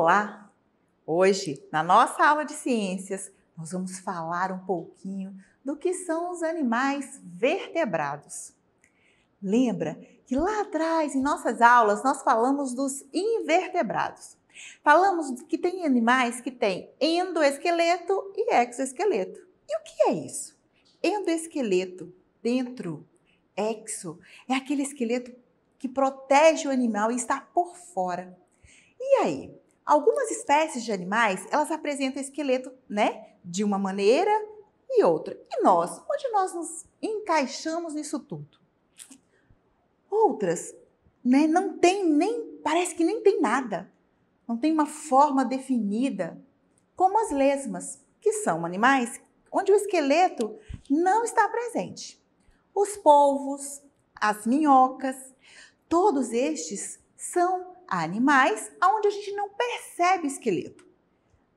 Olá! Hoje, na nossa aula de ciências, nós vamos falar um pouquinho do que são os animais vertebrados. Lembra que lá atrás, em nossas aulas, nós falamos dos invertebrados. Falamos que tem animais que têm endoesqueleto e exoesqueleto. E o que é isso? Endoesqueleto, dentro, exo, é aquele esqueleto que protege o animal e está por fora. E aí, Algumas espécies de animais, elas apresentam esqueleto, né, de uma maneira e outra. E nós, onde nós nos encaixamos nisso tudo? Outras, né, não tem nem, parece que nem tem nada. Não tem uma forma definida, como as lesmas, que são animais onde o esqueleto não está presente. Os polvos, as minhocas, todos estes são animais onde a gente não percebe esqueleto.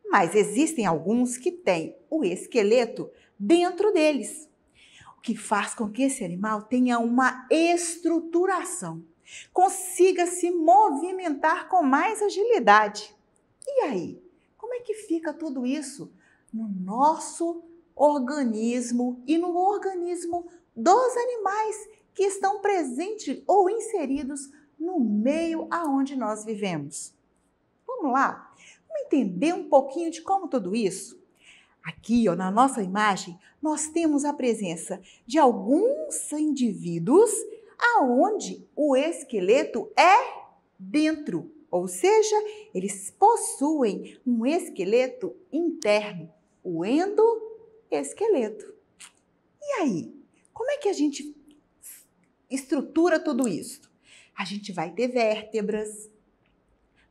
Mas existem alguns que têm o esqueleto dentro deles, o que faz com que esse animal tenha uma estruturação, consiga se movimentar com mais agilidade. E aí, como é que fica tudo isso no nosso organismo e no organismo dos animais que estão presentes ou inseridos no meio aonde nós vivemos. Vamos lá? Vamos entender um pouquinho de como tudo isso? Aqui, ó, na nossa imagem, nós temos a presença de alguns indivíduos aonde o esqueleto é dentro, ou seja, eles possuem um esqueleto interno, o endoesqueleto. E aí, como é que a gente estrutura tudo isso? a gente vai ter vértebras,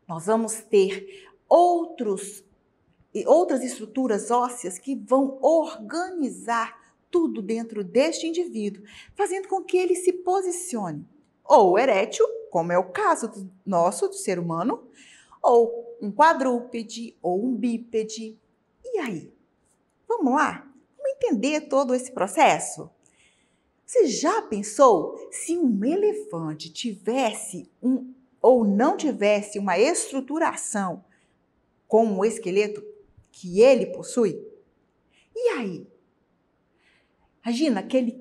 nós vamos ter outros, outras estruturas ósseas que vão organizar tudo dentro deste indivíduo, fazendo com que ele se posicione ou erétil, como é o caso do nosso, do ser humano, ou um quadrúpede, ou um bípede. E aí? Vamos lá? Vamos entender todo esse processo? Você já pensou se um elefante tivesse um ou não tivesse uma estruturação com o esqueleto que ele possui? E aí? Imagina aquele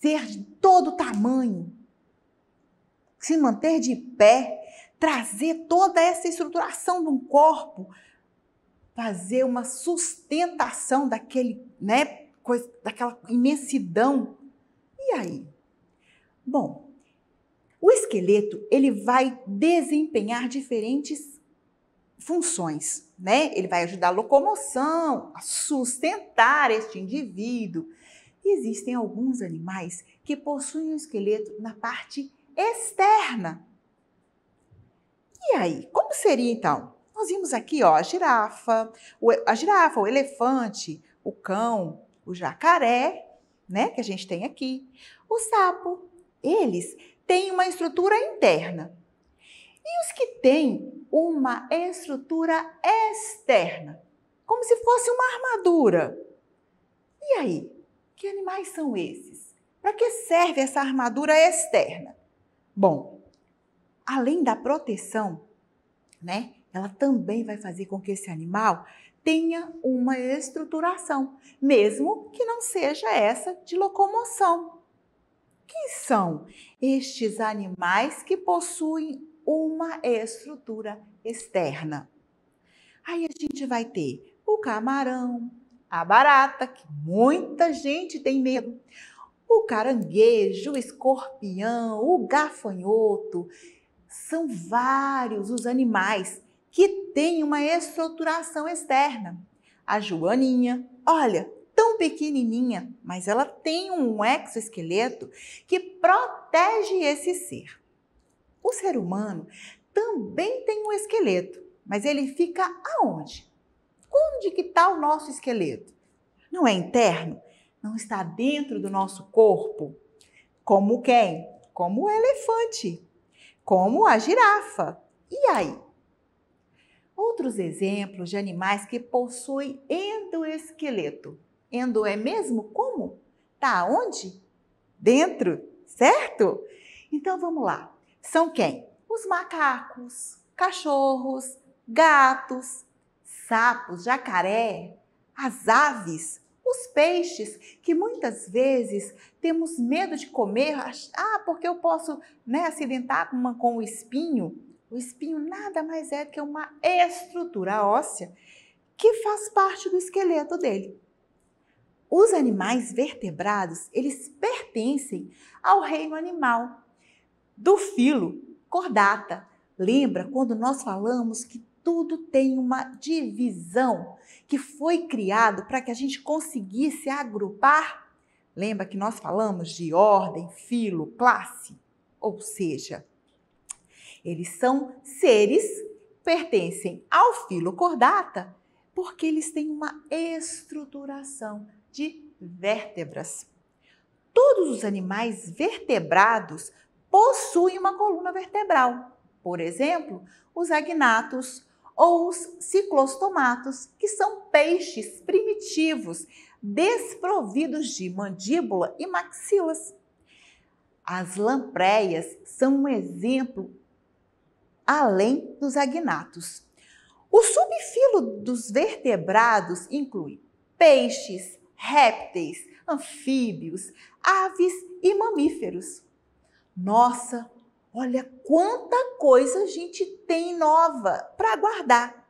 ser de todo tamanho se manter de pé, trazer toda essa estruturação de um corpo, fazer uma sustentação daquele, né, coisa, daquela imensidão e aí? Bom, o esqueleto ele vai desempenhar diferentes funções, né? Ele vai ajudar a locomoção, a sustentar este indivíduo. existem alguns animais que possuem o esqueleto na parte externa. E aí, como seria então? Nós vimos aqui, ó, a girafa, a girafa, o elefante, o cão, o jacaré né, que a gente tem aqui. O sapo, eles têm uma estrutura interna. E os que têm uma estrutura externa, como se fosse uma armadura. E aí, que animais são esses? Para que serve essa armadura externa? Bom, além da proteção, né, ela também vai fazer com que esse animal tenha uma estruturação, mesmo que não seja essa de locomoção. Quem são estes animais que possuem uma estrutura externa? Aí a gente vai ter o camarão, a barata, que muita gente tem medo, o caranguejo, o escorpião, o gafanhoto. São vários os animais que tem uma estruturação externa. A Joaninha, olha, tão pequenininha, mas ela tem um exoesqueleto que protege esse ser. O ser humano também tem um esqueleto, mas ele fica aonde? Onde que está o nosso esqueleto? Não é interno? Não está dentro do nosso corpo? Como quem? Como o elefante, como a girafa. E aí? Outros exemplos de animais que possuem endoesqueleto. Endo é mesmo como? Tá onde? Dentro, certo? Então vamos lá. São quem? Os macacos, cachorros, gatos, sapos, jacaré, as aves, os peixes, que muitas vezes temos medo de comer, ah, porque eu posso né, acidentar com, uma, com um espinho. O espinho nada mais é que uma estrutura óssea que faz parte do esqueleto dele. Os animais vertebrados, eles pertencem ao reino animal, do filo cordata. Lembra quando nós falamos que tudo tem uma divisão que foi criado para que a gente conseguisse agrupar? Lembra que nós falamos de ordem, filo, classe? Ou seja, eles são seres, pertencem ao filo cordata, porque eles têm uma estruturação de vértebras. Todos os animais vertebrados possuem uma coluna vertebral. Por exemplo, os agnatos ou os ciclostomatos, que são peixes primitivos, desprovidos de mandíbula e maxilas. As lampreias são um exemplo além dos agnatos. O subfilo dos vertebrados inclui peixes, répteis, anfíbios, aves e mamíferos. Nossa, olha quanta coisa a gente tem nova para guardar.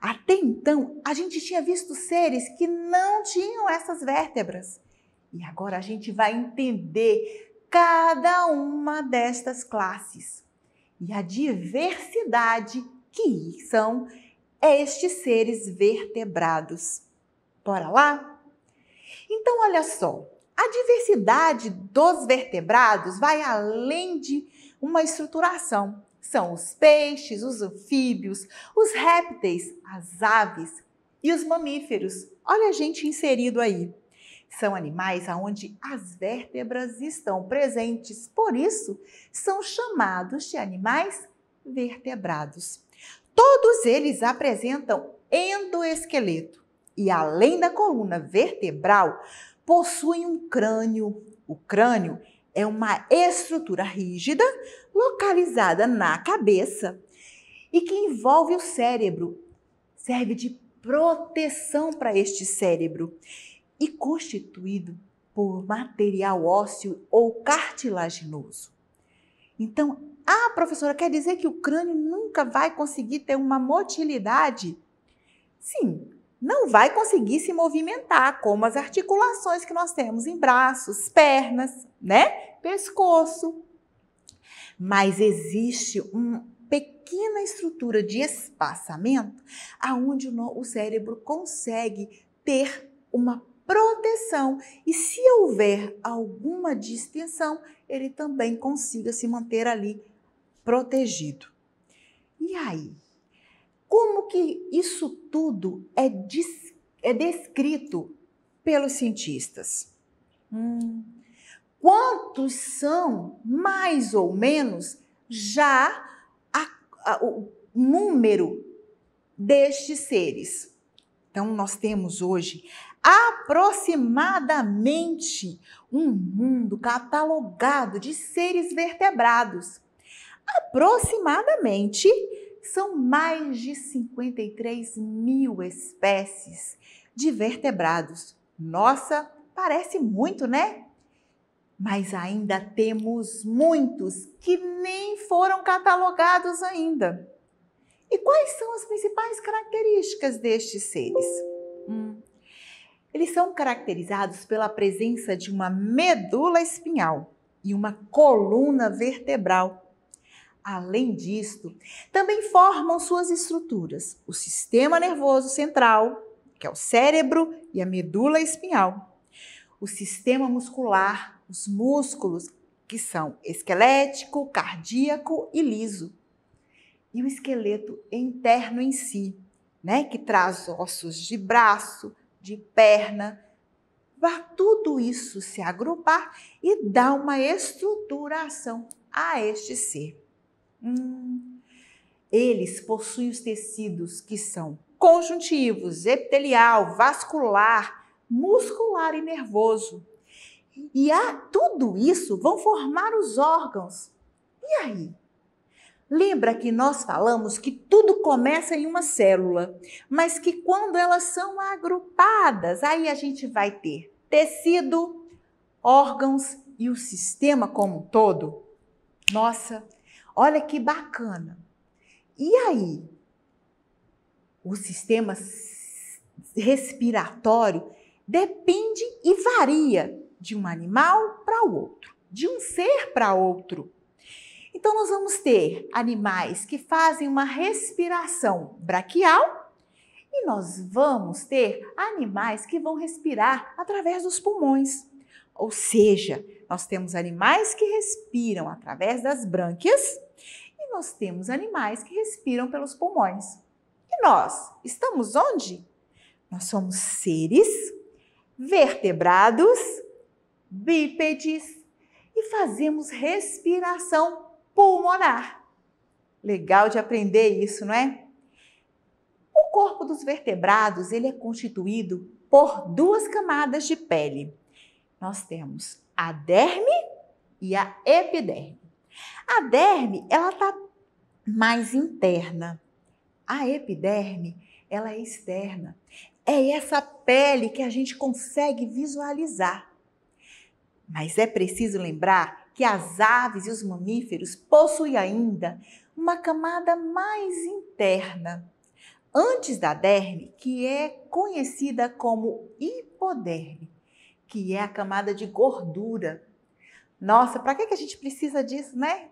Até então, a gente tinha visto seres que não tinham essas vértebras. E agora a gente vai entender cada uma destas classes e a diversidade que são estes seres vertebrados. Bora lá? Então, olha só, a diversidade dos vertebrados vai além de uma estruturação. São os peixes, os anfíbios, os répteis, as aves e os mamíferos. Olha a gente inserido aí. São animais onde as vértebras estão presentes, por isso são chamados de animais vertebrados. Todos eles apresentam endoesqueleto e, além da coluna vertebral, possuem um crânio. O crânio é uma estrutura rígida localizada na cabeça e que envolve o cérebro. Serve de proteção para este cérebro e constituído por material ósseo ou cartilaginoso. Então, ah, professora, quer dizer que o crânio nunca vai conseguir ter uma motilidade? Sim, não vai conseguir se movimentar, como as articulações que nós temos em braços, pernas, né? Pescoço. Mas existe uma pequena estrutura de espaçamento aonde o cérebro consegue ter uma proteção e se houver alguma distensão, ele também consiga se manter ali protegido. E aí? Como que isso tudo é, des é descrito pelos cientistas? Hum. Quantos são, mais ou menos, já a, a, o número destes seres? Então, nós temos hoje aproximadamente um mundo catalogado de seres vertebrados. Aproximadamente são mais de 53 mil espécies de vertebrados. Nossa, parece muito, né? Mas ainda temos muitos que nem foram catalogados ainda. E quais são as principais características destes seres? Eles são caracterizados pela presença de uma medula espinhal e uma coluna vertebral. Além disto, também formam suas estruturas, o sistema nervoso central, que é o cérebro e a medula espinhal, o sistema muscular, os músculos, que são esquelético, cardíaco e liso, e o esqueleto interno em si, né, que traz ossos de braço, de perna. para tudo isso se agrupar e dar uma estruturação a este ser. Hum. Eles possuem os tecidos que são conjuntivos, epitelial, vascular, muscular e nervoso. E a tudo isso vão formar os órgãos. E aí? Lembra que nós falamos que tudo começa em uma célula, mas que quando elas são agrupadas, aí a gente vai ter tecido, órgãos e o sistema como um todo. Nossa, olha que bacana. E aí, o sistema respiratório depende e varia de um animal para o outro, de um ser para outro. Então, nós vamos ter animais que fazem uma respiração braquial e nós vamos ter animais que vão respirar através dos pulmões. Ou seja, nós temos animais que respiram através das brânquias e nós temos animais que respiram pelos pulmões. E nós estamos onde? Nós somos seres vertebrados, bípedes e fazemos respiração pulmonar. Legal de aprender isso, não é? O corpo dos vertebrados, ele é constituído por duas camadas de pele. Nós temos a derme e a epiderme. A derme, ela tá mais interna. A epiderme, ela é externa. É essa pele que a gente consegue visualizar. Mas é preciso lembrar que as aves e os mamíferos possuem ainda uma camada mais interna, antes da derme, que é conhecida como hipoderme, que é a camada de gordura. Nossa, para que a gente precisa disso, né?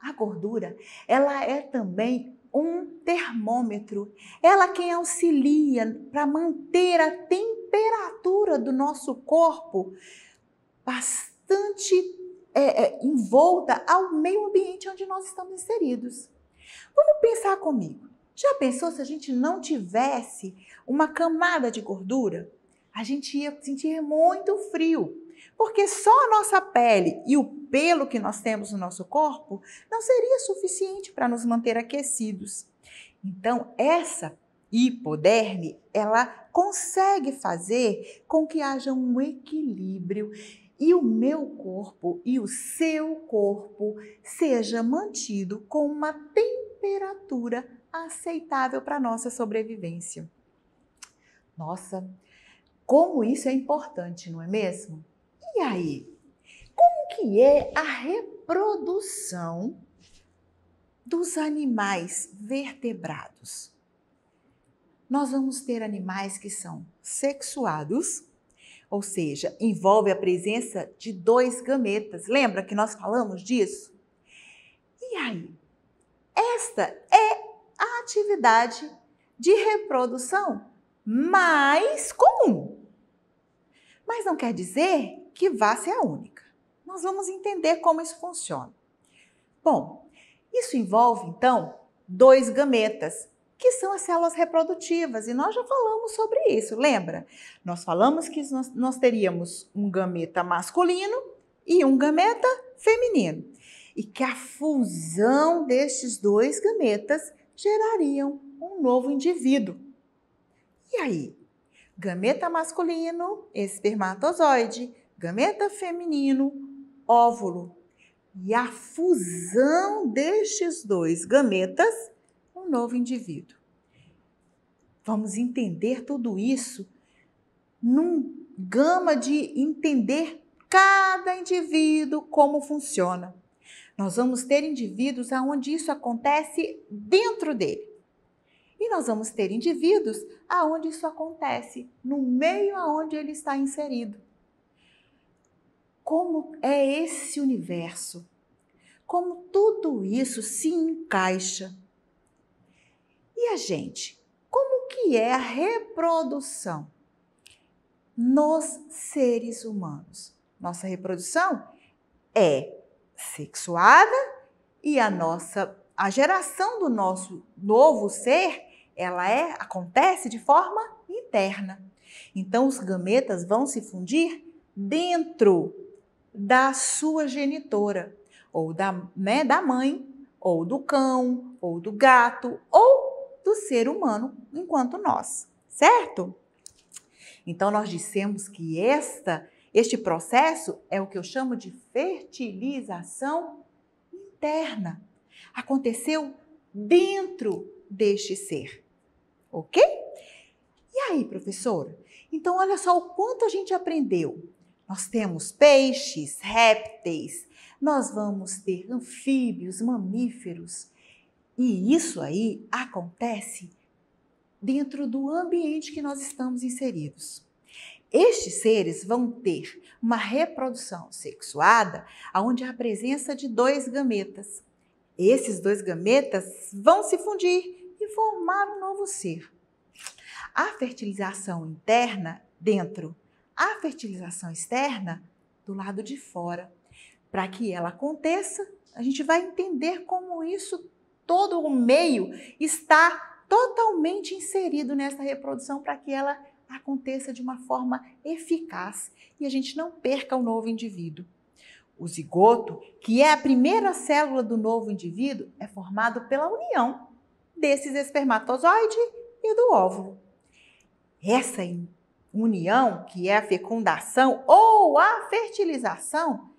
A gordura, ela é também um termômetro. Ela é quem auxilia para manter a temperatura do nosso corpo bastante é, é, envolta ao meio ambiente onde nós estamos inseridos. Vamos pensar comigo. Já pensou se a gente não tivesse uma camada de gordura? A gente ia sentir muito frio, porque só a nossa pele e o pelo que nós temos no nosso corpo não seria suficiente para nos manter aquecidos. Então, essa hipoderme, ela consegue fazer com que haja um equilíbrio e o meu corpo e o seu corpo seja mantido com uma temperatura aceitável para nossa sobrevivência. Nossa, como isso é importante, não é mesmo? E aí, como que é a reprodução dos animais vertebrados? Nós vamos ter animais que são sexuados, ou seja, envolve a presença de dois gametas. Lembra que nós falamos disso? E aí, esta é a atividade de reprodução mais comum. Mas não quer dizer que vá ser a única. Nós vamos entender como isso funciona. Bom, isso envolve então dois gametas que são as células reprodutivas. E nós já falamos sobre isso, lembra? Nós falamos que nós, nós teríamos um gameta masculino e um gameta feminino. E que a fusão destes dois gametas gerariam um novo indivíduo. E aí? Gameta masculino, espermatozoide, gameta feminino, óvulo. E a fusão destes dois gametas um novo indivíduo. Vamos entender tudo isso num gama de entender cada indivíduo como funciona. Nós vamos ter indivíduos aonde isso acontece dentro dele. E nós vamos ter indivíduos aonde isso acontece no meio aonde ele está inserido. Como é esse universo? Como tudo isso se encaixa? E a gente? Como que é a reprodução nos seres humanos? Nossa reprodução é sexuada e a nossa a geração do nosso novo ser, ela é acontece de forma interna. Então os gametas vão se fundir dentro da sua genitora, ou da, né, da mãe, ou do cão, ou do gato, ou do ser humano enquanto nós, certo? Então nós dissemos que esta este processo é o que eu chamo de fertilização interna. Aconteceu dentro deste ser. OK? E aí, professora? Então olha só o quanto a gente aprendeu. Nós temos peixes, répteis, nós vamos ter anfíbios, mamíferos, e isso aí acontece dentro do ambiente que nós estamos inseridos. Estes seres vão ter uma reprodução sexuada onde há a presença de dois gametas. Esses dois gametas vão se fundir e formar um novo ser. A fertilização interna dentro, a fertilização externa do lado de fora. Para que ela aconteça, a gente vai entender como isso todo o meio está totalmente inserido nessa reprodução para que ela aconteça de uma forma eficaz e a gente não perca o novo indivíduo. O zigoto, que é a primeira célula do novo indivíduo, é formado pela união desses espermatozoide e do óvulo. Essa união, que é a fecundação ou a fertilização,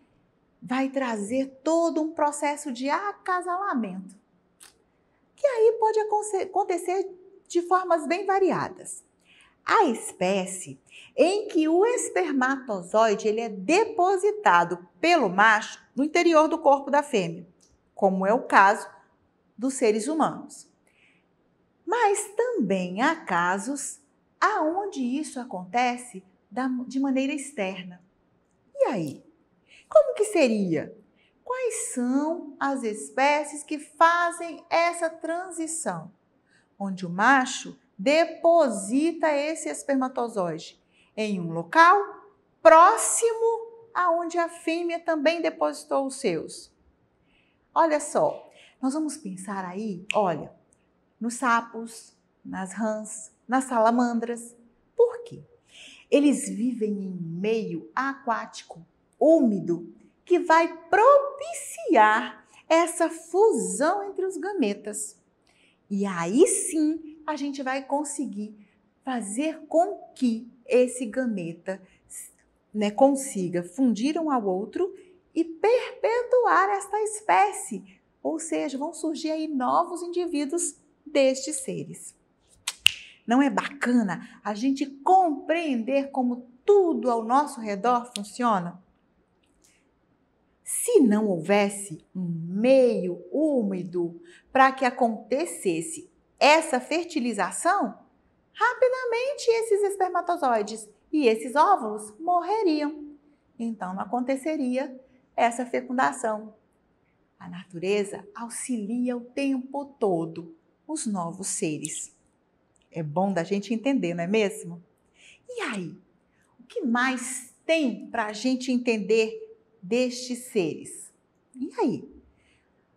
vai trazer todo um processo de acasalamento que aí pode acontecer de formas bem variadas. A espécie em que o espermatozoide ele é depositado pelo macho no interior do corpo da fêmea, como é o caso dos seres humanos. Mas também há casos aonde isso acontece da, de maneira externa. E aí? Como que seria Quais são as espécies que fazem essa transição? Onde o macho deposita esse espermatozoide em um local próximo aonde a fêmea também depositou os seus. Olha só, nós vamos pensar aí, olha, nos sapos, nas rãs, nas salamandras. Por quê? Eles vivem em meio aquático, úmido, que vai propiciar essa fusão entre os gametas. E aí sim a gente vai conseguir fazer com que esse gameta né, consiga fundir um ao outro e perpetuar esta espécie. Ou seja, vão surgir aí novos indivíduos destes seres. Não é bacana a gente compreender como tudo ao nosso redor funciona? se não houvesse um meio úmido para que acontecesse essa fertilização, rapidamente esses espermatozoides e esses óvulos morreriam. Então não aconteceria essa fecundação. A natureza auxilia o tempo todo os novos seres. É bom da gente entender, não é mesmo? E aí, o que mais tem para a gente entender destes seres. E aí?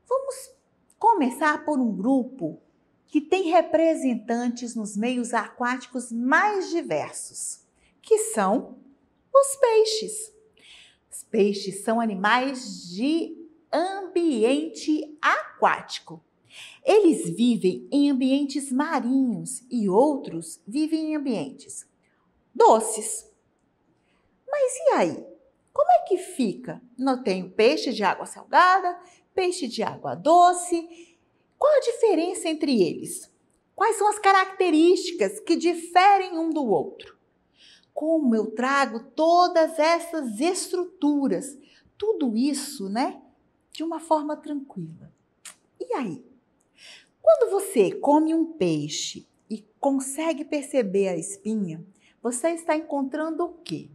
Vamos começar por um grupo que tem representantes nos meios aquáticos mais diversos, que são os peixes. Os peixes são animais de ambiente aquático. Eles vivem em ambientes marinhos e outros vivem em ambientes doces. Mas e aí? Como é que fica? Não tenho peixe de água salgada, peixe de água doce. Qual a diferença entre eles? Quais são as características que diferem um do outro? Como eu trago todas essas estruturas, tudo isso, né, de uma forma tranquila. E aí? Quando você come um peixe e consegue perceber a espinha, você está encontrando o quê?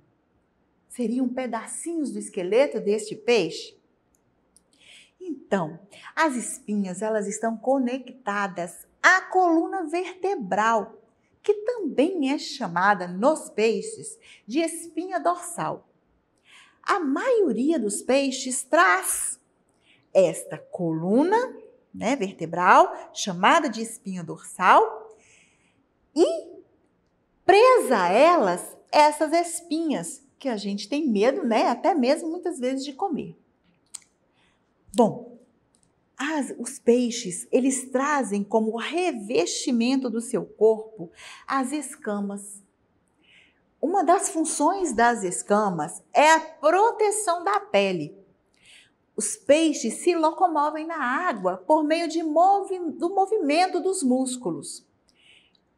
seriam pedacinhos do esqueleto deste peixe? Então, as espinhas elas estão conectadas à coluna vertebral, que também é chamada nos peixes de espinha dorsal. A maioria dos peixes traz esta coluna né, vertebral, chamada de espinha dorsal, e presa a elas essas espinhas, que a gente tem medo, né? Até mesmo muitas vezes de comer. Bom, as, os peixes, eles trazem como revestimento do seu corpo as escamas. Uma das funções das escamas é a proteção da pele. Os peixes se locomovem na água por meio de movi do movimento dos músculos.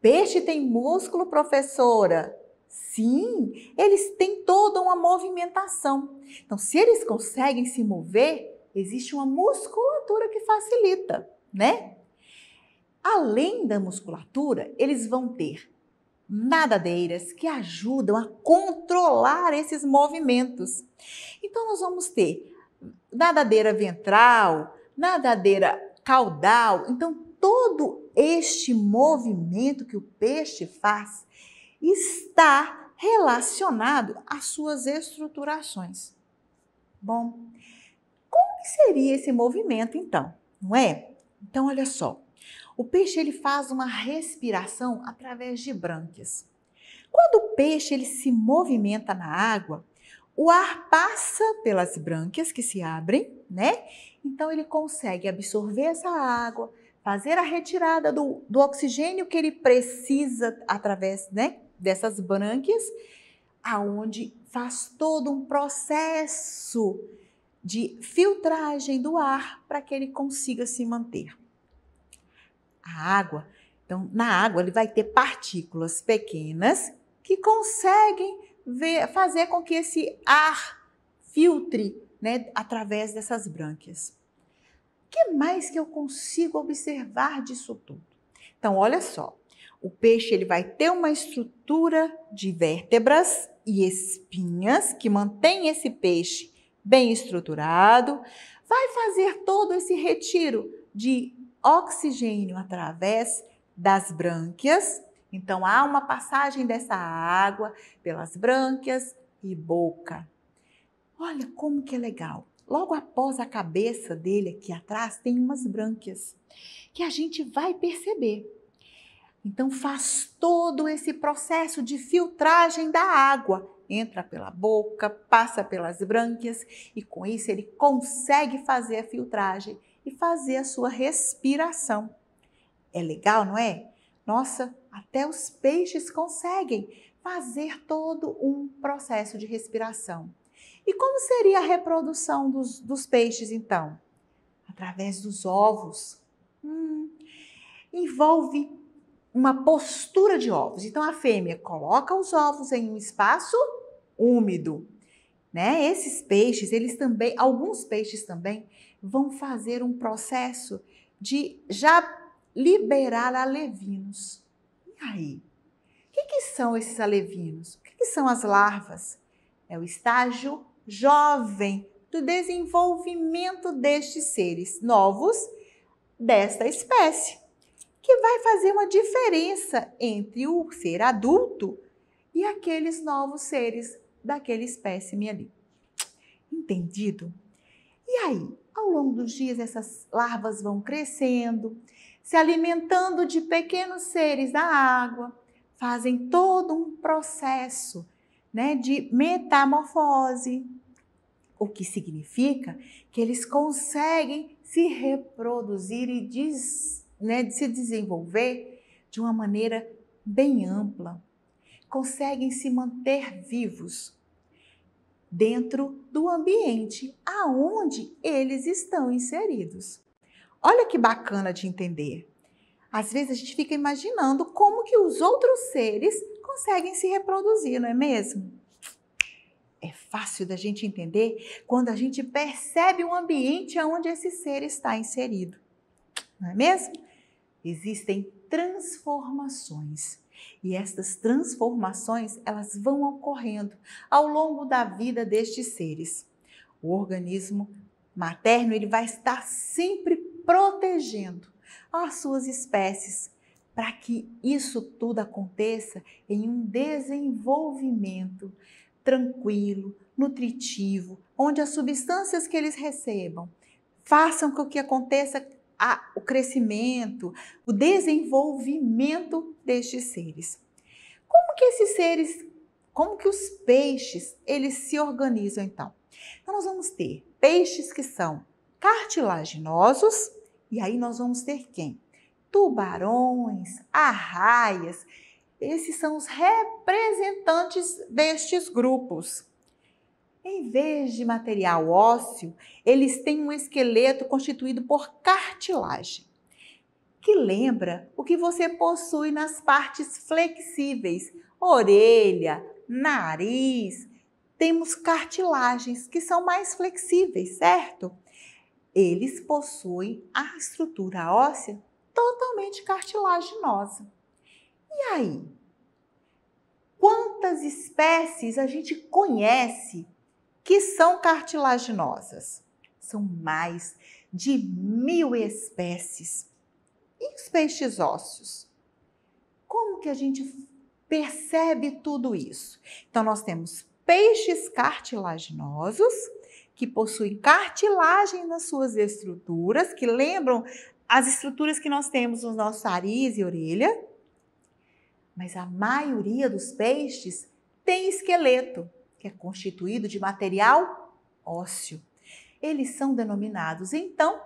Peixe tem músculo, professora? Sim, eles têm toda uma movimentação. Então, se eles conseguem se mover, existe uma musculatura que facilita, né? Além da musculatura, eles vão ter nadadeiras que ajudam a controlar esses movimentos. Então, nós vamos ter nadadeira ventral, nadadeira caudal. Então, todo este movimento que o peixe faz, está relacionado às suas estruturações. Bom, como seria esse movimento então, não é? Então olha só, o peixe ele faz uma respiração através de brânquias. Quando o peixe ele se movimenta na água, o ar passa pelas brânquias que se abrem, né? Então ele consegue absorver essa água, fazer a retirada do, do oxigênio que ele precisa através, né? dessas brânquias, aonde faz todo um processo de filtragem do ar para que ele consiga se manter. A água, então, na água ele vai ter partículas pequenas que conseguem ver, fazer com que esse ar filtre né, através dessas brânquias. O que mais que eu consigo observar disso tudo? Então, olha só, o peixe ele vai ter uma estrutura de vértebras e espinhas que mantém esse peixe bem estruturado, vai fazer todo esse retiro de oxigênio através das brânquias. Então há uma passagem dessa água pelas brânquias e boca. Olha como que é legal. Logo após a cabeça dele aqui atrás tem umas brânquias que a gente vai perceber então faz todo esse processo de filtragem da água. Entra pela boca, passa pelas brânquias e com isso ele consegue fazer a filtragem e fazer a sua respiração. É legal, não é? Nossa, até os peixes conseguem fazer todo um processo de respiração. E como seria a reprodução dos, dos peixes, então? Através dos ovos. Hum, envolve uma postura de ovos. Então a fêmea coloca os ovos em um espaço úmido, né? Esses peixes, eles também, alguns peixes também vão fazer um processo de já liberar alevinos. E aí? O que, que são esses alevinos? O que, que são as larvas? É o estágio jovem do desenvolvimento destes seres novos desta espécie que vai fazer uma diferença entre o ser adulto e aqueles novos seres daquele espécime ali. Entendido? E aí, ao longo dos dias, essas larvas vão crescendo, se alimentando de pequenos seres da água, fazem todo um processo né, de metamorfose, o que significa que eles conseguem se reproduzir e des né, de se desenvolver de uma maneira bem ampla. Conseguem se manter vivos dentro do ambiente aonde eles estão inseridos. Olha que bacana de entender. Às vezes a gente fica imaginando como que os outros seres conseguem se reproduzir, não é mesmo? É fácil da gente entender quando a gente percebe o ambiente onde esse ser está inserido, não é mesmo? existem transformações. E estas transformações, elas vão ocorrendo ao longo da vida destes seres. O organismo materno, ele vai estar sempre protegendo as suas espécies para que isso tudo aconteça em um desenvolvimento tranquilo, nutritivo, onde as substâncias que eles recebam façam com que aconteça a, o crescimento, o desenvolvimento destes seres. Como que esses seres, como que os peixes, eles se organizam então? Então nós vamos ter peixes que são cartilaginosos e aí nós vamos ter quem? Tubarões, arraias. Esses são os representantes destes grupos em vez de material ósseo, eles têm um esqueleto constituído por cartilagem, que lembra o que você possui nas partes flexíveis, orelha, nariz. Temos cartilagens que são mais flexíveis, certo? Eles possuem a estrutura óssea totalmente cartilaginosa. E aí? Quantas espécies a gente conhece que são cartilaginosas. São mais de mil espécies. E os peixes ósseos? Como que a gente percebe tudo isso? Então, nós temos peixes cartilaginosos, que possuem cartilagem nas suas estruturas, que lembram as estruturas que nós temos nos nossos nariz e orelha. Mas a maioria dos peixes tem esqueleto que é constituído de material ósseo. Eles são denominados, então,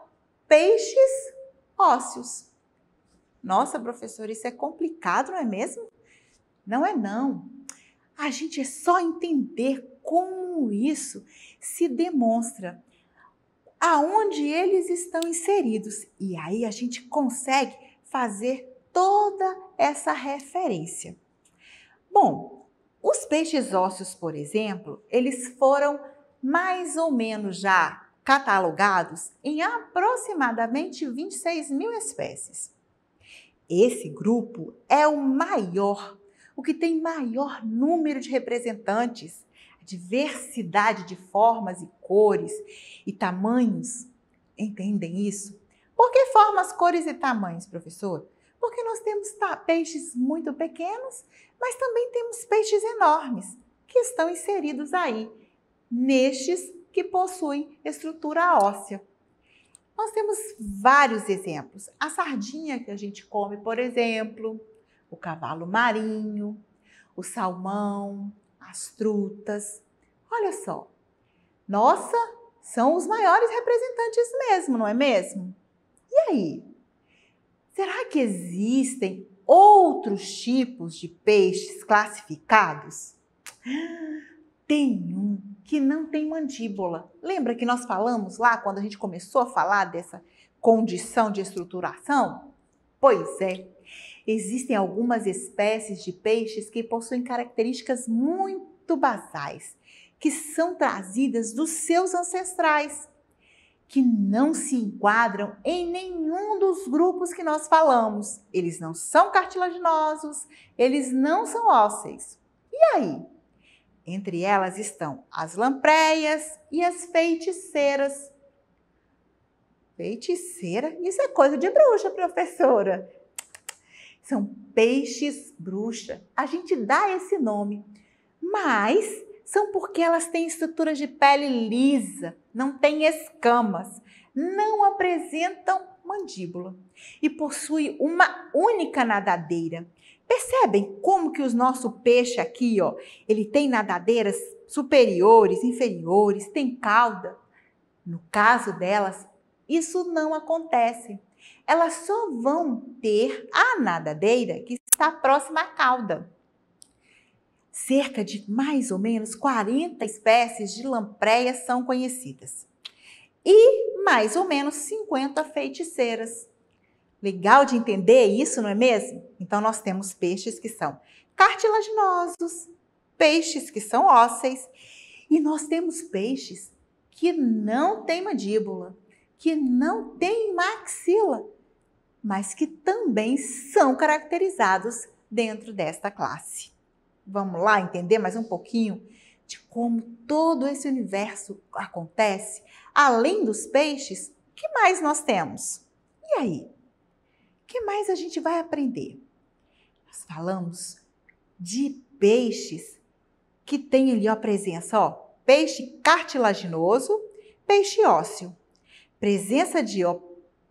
peixes ósseos. Nossa, professora, isso é complicado, não é mesmo? Não é não. A gente é só entender como isso se demonstra, aonde eles estão inseridos. E aí a gente consegue fazer toda essa referência. Bom, os peixes ósseos, por exemplo, eles foram mais ou menos já catalogados em aproximadamente 26 mil espécies. Esse grupo é o maior, o que tem maior número de representantes, diversidade de formas e cores e tamanhos. Entendem isso? Por que formas, cores e tamanhos, professor? porque nós temos peixes muito pequenos, mas também temos peixes enormes que estão inseridos aí, nestes que possuem estrutura óssea. Nós temos vários exemplos. A sardinha que a gente come, por exemplo, o cavalo marinho, o salmão, as trutas. Olha só. Nossa, são os maiores representantes mesmo, não é mesmo? E aí? Será que existem outros tipos de peixes classificados? Tem um que não tem mandíbula. Lembra que nós falamos lá quando a gente começou a falar dessa condição de estruturação? Pois é. Existem algumas espécies de peixes que possuem características muito basais, que são trazidas dos seus ancestrais que não se enquadram em nenhum dos grupos que nós falamos. Eles não são cartilaginosos, eles não são ósseis. E aí? Entre elas estão as lampreias e as feiticeiras. Feiticeira? Isso é coisa de bruxa, professora. São peixes bruxa. A gente dá esse nome. Mas são porque elas têm estrutura de pele lisa, não têm escamas, não apresentam mandíbula e possui uma única nadadeira. Percebem como que o nosso peixe aqui, ó, ele tem nadadeiras superiores, inferiores, tem cauda. No caso delas, isso não acontece. Elas só vão ter a nadadeira que está próxima à cauda cerca de mais ou menos 40 espécies de lampreias são conhecidas e mais ou menos 50 feiticeiras. Legal de entender isso, não é mesmo? Então nós temos peixes que são cartilaginosos, peixes que são ósseis e nós temos peixes que não têm mandíbula, que não têm maxila, mas que também são caracterizados dentro desta classe vamos lá entender mais um pouquinho de como todo esse universo acontece, além dos peixes, que mais nós temos? E aí? que mais a gente vai aprender? Nós falamos de peixes que tem ali a presença, ó, peixe cartilaginoso, peixe ósseo. Presença de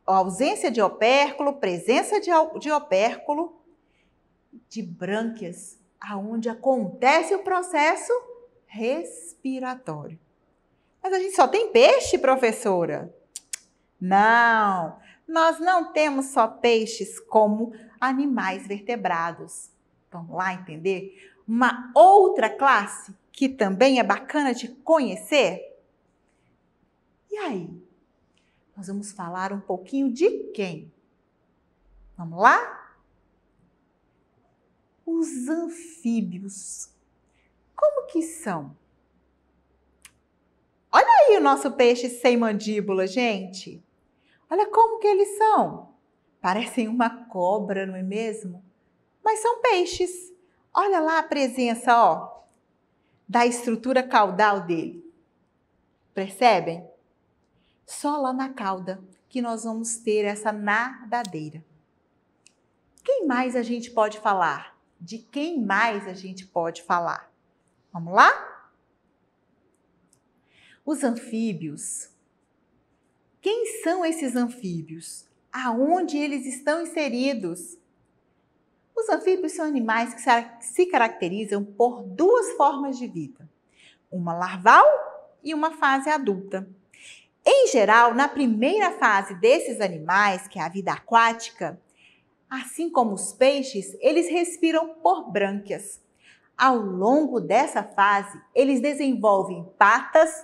ausência de opérculo, presença de, de opérculo, de brânquias aonde acontece o processo respiratório. Mas a gente só tem peixe, professora? Não, nós não temos só peixes como animais vertebrados. Vamos lá entender? Uma outra classe que também é bacana de conhecer? E aí? Nós vamos falar um pouquinho de quem? Vamos lá? os anfíbios. Como que são? Olha aí o nosso peixe sem mandíbula, gente. Olha como que eles são. Parecem uma cobra, não é mesmo? Mas são peixes. Olha lá a presença, ó, da estrutura caudal dele. Percebem? Só lá na cauda que nós vamos ter essa nadadeira. Quem mais a gente pode falar? de quem mais a gente pode falar. Vamos lá? Os anfíbios. Quem são esses anfíbios? Aonde eles estão inseridos? Os anfíbios são animais que se caracterizam por duas formas de vida, uma larval e uma fase adulta. Em geral, na primeira fase desses animais, que é a vida aquática, Assim como os peixes, eles respiram por brânquias. Ao longo dessa fase, eles desenvolvem patas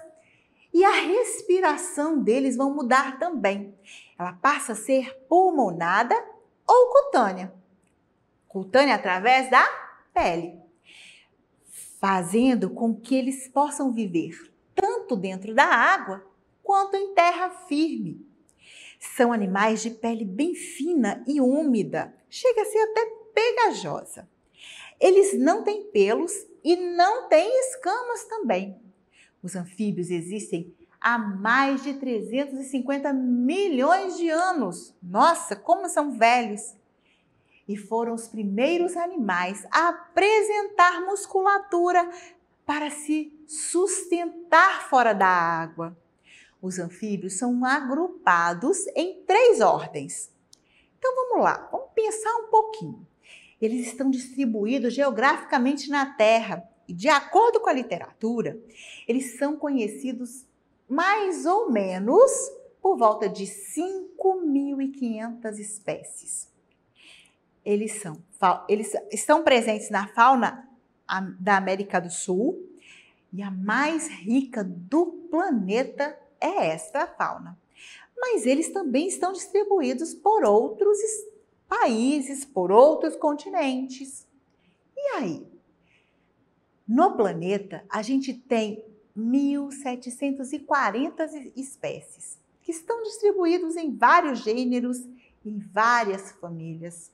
e a respiração deles vão mudar também. Ela passa a ser pulmonada ou cutânea. Cutânea através da pele, fazendo com que eles possam viver tanto dentro da água quanto em terra firme, são animais de pele bem fina e úmida, chega a ser até pegajosa. Eles não têm pelos e não têm escamas também. Os anfíbios existem há mais de 350 milhões de anos. Nossa, como são velhos! E foram os primeiros animais a apresentar musculatura para se sustentar fora da água. Os anfíbios são agrupados em três ordens. Então vamos lá, vamos pensar um pouquinho. Eles estão distribuídos geograficamente na Terra e, de acordo com a literatura, eles são conhecidos mais ou menos por volta de 5.500 espécies. Eles, são, eles estão presentes na fauna da América do Sul e a mais rica do planeta é esta fauna. Mas eles também estão distribuídos por outros países, por outros continentes. E aí? No planeta, a gente tem 1.740 espécies, que estão distribuídos em vários gêneros, em várias famílias.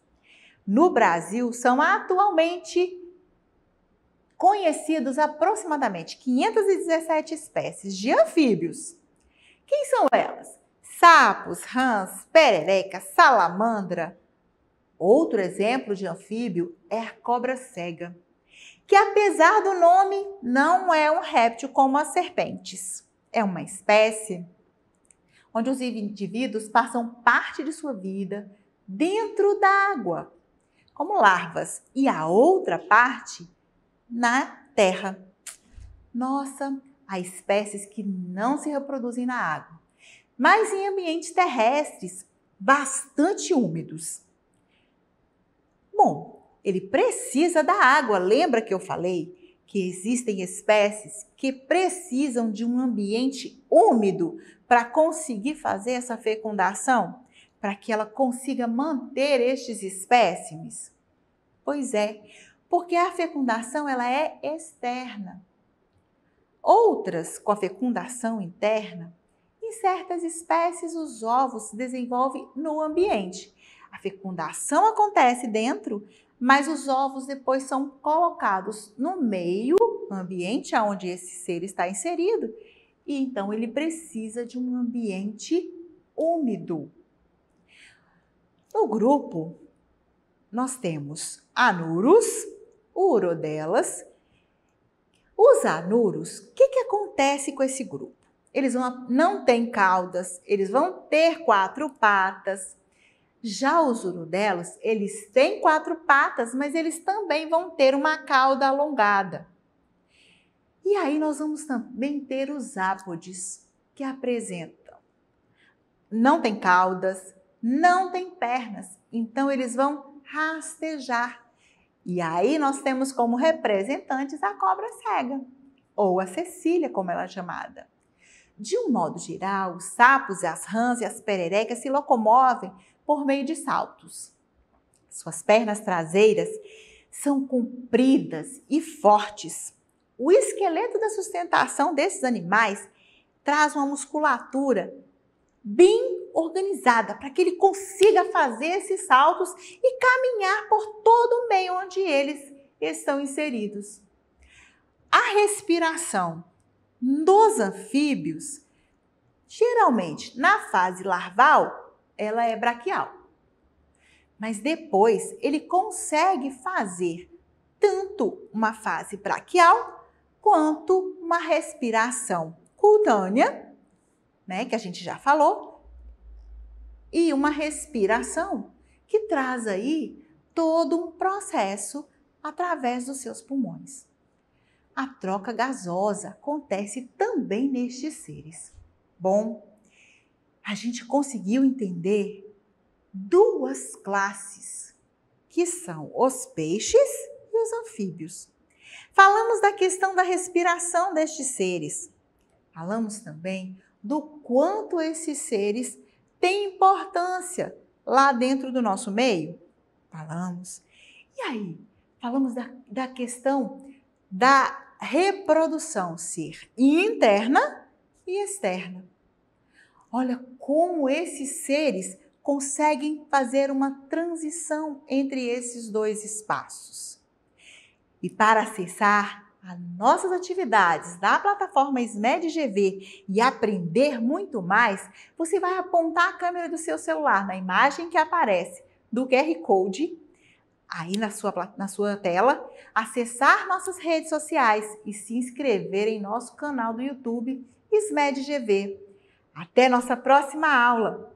No Brasil, são atualmente conhecidos aproximadamente 517 espécies de anfíbios, quem são elas? Sapos, rãs, perereca, salamandra. Outro exemplo de anfíbio é a cobra cega, que apesar do nome, não é um réptil como as serpentes. É uma espécie onde os indivíduos passam parte de sua vida dentro da água, como larvas, e a outra parte na terra. Nossa, Há espécies que não se reproduzem na água, mas em ambientes terrestres bastante úmidos. Bom, ele precisa da água. Lembra que eu falei que existem espécies que precisam de um ambiente úmido para conseguir fazer essa fecundação? Para que ela consiga manter estes espécimes? Pois é, porque a fecundação ela é externa outras com a fecundação interna. Em certas espécies, os ovos se desenvolvem no ambiente. A fecundação acontece dentro, mas os ovos depois são colocados no meio, ambiente onde esse ser está inserido, e então ele precisa de um ambiente úmido. No grupo, nós temos anuros, urodelas os anuros, o que, que acontece com esse grupo? Eles vão, não têm caudas, eles vão ter quatro patas. Já os urudelos, eles têm quatro patas, mas eles também vão ter uma cauda alongada. E aí nós vamos também ter os ápodes, que apresentam. Não tem caudas, não tem pernas, então eles vão rastejar e aí nós temos como representantes a cobra cega, ou a Cecília, como ela é chamada. De um modo geral, os sapos, as rãs e as pererecas se locomovem por meio de saltos. Suas pernas traseiras são compridas e fortes. O esqueleto da sustentação desses animais traz uma musculatura bem organizada, para que ele consiga fazer esses saltos e caminhar por todo o meio onde eles estão inseridos. A respiração dos anfíbios, geralmente na fase larval, ela é braquial. Mas depois ele consegue fazer tanto uma fase braquial quanto uma respiração cutânea né, que a gente já falou, e uma respiração que traz aí todo um processo através dos seus pulmões. A troca gasosa acontece também nestes seres. Bom, a gente conseguiu entender duas classes, que são os peixes e os anfíbios. Falamos da questão da respiração destes seres. Falamos também do quanto esses seres têm importância lá dentro do nosso meio? Falamos. E aí? Falamos da, da questão da reprodução ser interna e externa. Olha como esses seres conseguem fazer uma transição entre esses dois espaços. E para acessar as nossas atividades da plataforma SMED GV e aprender muito mais, você vai apontar a câmera do seu celular na imagem que aparece do QR Code aí na sua, na sua tela, acessar nossas redes sociais e se inscrever em nosso canal do YouTube SMED GV. Até nossa próxima aula!